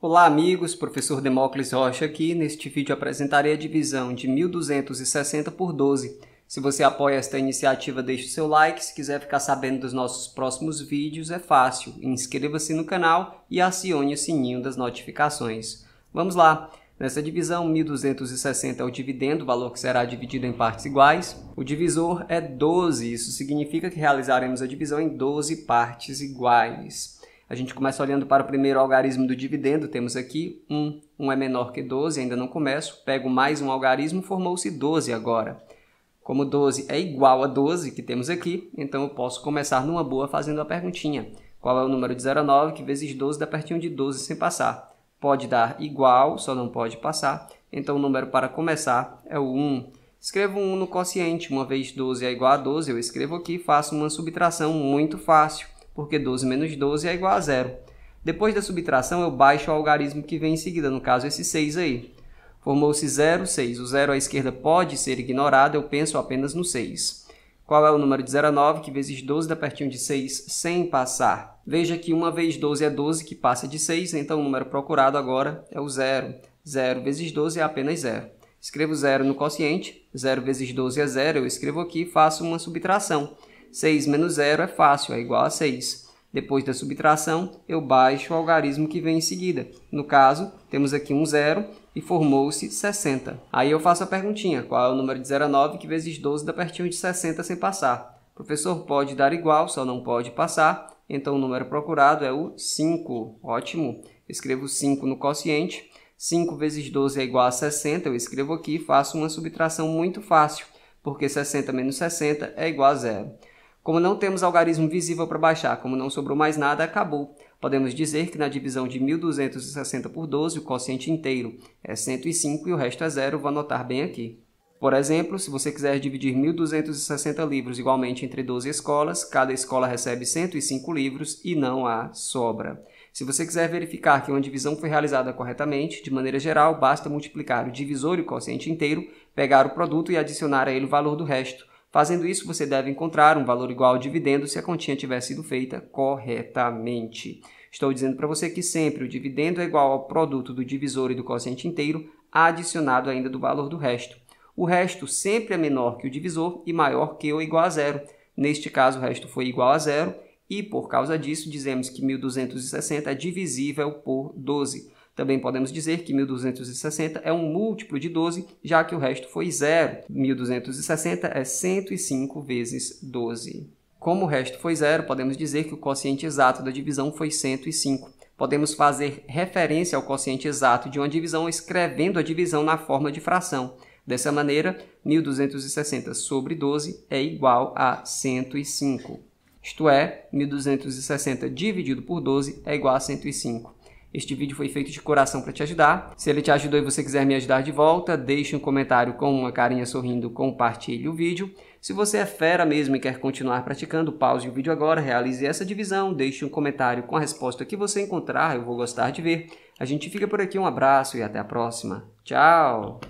Olá amigos, professor Demócles Rocha aqui. Neste vídeo apresentarei a divisão de 1260 por 12. Se você apoia esta iniciativa, deixe seu like. Se quiser ficar sabendo dos nossos próximos vídeos, é fácil. Inscreva-se no canal e acione o sininho das notificações. Vamos lá! Nessa divisão, 1260 é o dividendo, valor que será dividido em partes iguais. O divisor é 12, isso significa que realizaremos a divisão em 12 partes iguais. A gente começa olhando para o primeiro algarismo do dividendo, temos aqui 1, 1 é menor que 12, ainda não começo, pego mais um algarismo, formou-se 12 agora. Como 12 é igual a 12 que temos aqui, então eu posso começar numa boa fazendo a perguntinha. Qual é o número de 0 a 9 que vezes 12 dá pertinho de 12 sem passar? Pode dar igual, só não pode passar, então o número para começar é o 1. Escrevo 1 no quociente, uma vez 12 é igual a 12, eu escrevo aqui, faço uma subtração muito fácil porque 12 menos 12 é igual a zero. Depois da subtração, eu baixo o algarismo que vem em seguida, no caso esse 6 aí. Formou-se 0, 6. O 0 à esquerda pode ser ignorado, eu penso apenas no 6. Qual é o número de 0 a 9, que vezes 12 dá pertinho de 6, sem passar? Veja que 1 vez 12 é 12, que passa de 6, então o número procurado agora é o 0. 0 vezes 12 é apenas 0. Escrevo 0 no quociente, 0 vezes 12 é 0, eu escrevo aqui e faço uma subtração. 6 menos 0 é fácil, é igual a 6. Depois da subtração, eu baixo o algarismo que vem em seguida. No caso, temos aqui um zero e formou-se 60. Aí eu faço a perguntinha, qual é o número de 19 que vezes 12 dá pertinho de 60 sem passar? O professor, pode dar igual, só não pode passar, então o número procurado é o 5. Ótimo! Escrevo 5 no quociente. 5 vezes 12 é igual a 60, eu escrevo aqui e faço uma subtração muito fácil, porque 60 menos 60 é igual a zero. Como não temos algarismo visível para baixar, como não sobrou mais nada, acabou. Podemos dizer que na divisão de 1260 por 12, o quociente inteiro é 105 e o resto é zero, vou anotar bem aqui. Por exemplo, se você quiser dividir 1260 livros igualmente entre 12 escolas, cada escola recebe 105 livros e não há sobra. Se você quiser verificar que uma divisão foi realizada corretamente, de maneira geral, basta multiplicar o divisor e o quociente inteiro, pegar o produto e adicionar a ele o valor do resto. Fazendo isso, você deve encontrar um valor igual ao dividendo se a continha tiver sido feita corretamente. Estou dizendo para você que sempre o dividendo é igual ao produto do divisor e do quociente inteiro, adicionado ainda do valor do resto. O resto sempre é menor que o divisor e maior que ou igual a zero. Neste caso, o resto foi igual a zero e, por causa disso, dizemos que 1260 é divisível por 12. Também podemos dizer que 1260 é um múltiplo de 12, já que o resto foi zero. 1260 é 105 vezes 12. Como o resto foi zero, podemos dizer que o quociente exato da divisão foi 105. Podemos fazer referência ao quociente exato de uma divisão escrevendo a divisão na forma de fração. Dessa maneira, 1260 sobre 12 é igual a 105. Isto é, 1260 dividido por 12 é igual a 105. Este vídeo foi feito de coração para te ajudar. Se ele te ajudou e você quiser me ajudar de volta, deixe um comentário com uma carinha sorrindo, compartilhe o vídeo. Se você é fera mesmo e quer continuar praticando, pause o vídeo agora, realize essa divisão, deixe um comentário com a resposta que você encontrar, eu vou gostar de ver. A gente fica por aqui, um abraço e até a próxima. Tchau!